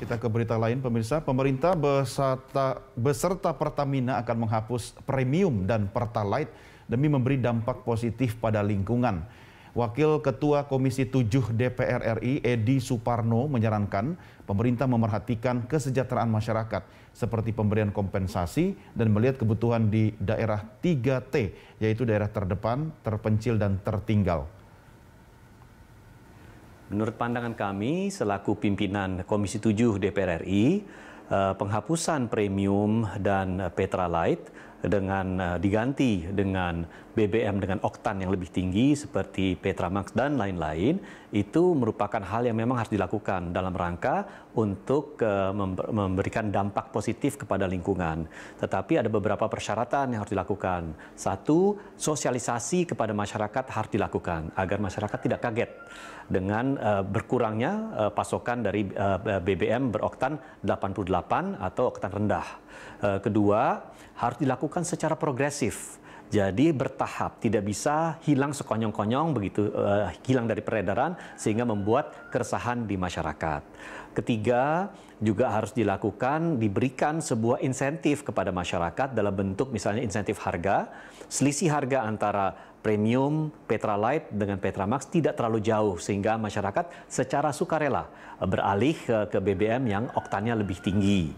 Kita ke berita lain pemirsa, pemerintah beserta, beserta Pertamina akan menghapus premium dan Pertalite demi memberi dampak positif pada lingkungan. Wakil Ketua Komisi 7 DPR RI Edi Suparno menyarankan pemerintah memerhatikan kesejahteraan masyarakat seperti pemberian kompensasi dan melihat kebutuhan di daerah 3T yaitu daerah terdepan, terpencil dan tertinggal. Menurut pandangan kami selaku pimpinan Komisi 7 DPR RI, eh, penghapusan premium dan Petralite dengan eh, diganti dengan BBM dengan oktan yang lebih tinggi seperti Petramax dan lain-lain itu merupakan hal yang memang harus dilakukan dalam rangka untuk eh, memberikan dampak positif kepada lingkungan. Tetapi ada beberapa persyaratan yang harus dilakukan. Satu, sosialisasi kepada masyarakat harus dilakukan agar masyarakat tidak kaget dengan eh, berkurangnya pasokan dari BBM beroktan 88 atau oktan rendah. kedua, harus dilakukan dilakukan secara progresif. Jadi bertahap, tidak bisa hilang sekonyong-konyong begitu uh, hilang dari peredaran sehingga membuat keresahan di masyarakat. Ketiga, juga harus dilakukan diberikan sebuah insentif kepada masyarakat dalam bentuk misalnya insentif harga, selisih harga antara premium Petralite dengan Petramax tidak terlalu jauh sehingga masyarakat secara sukarela beralih eh, ke, ke BBM yang oktannya lebih tinggi.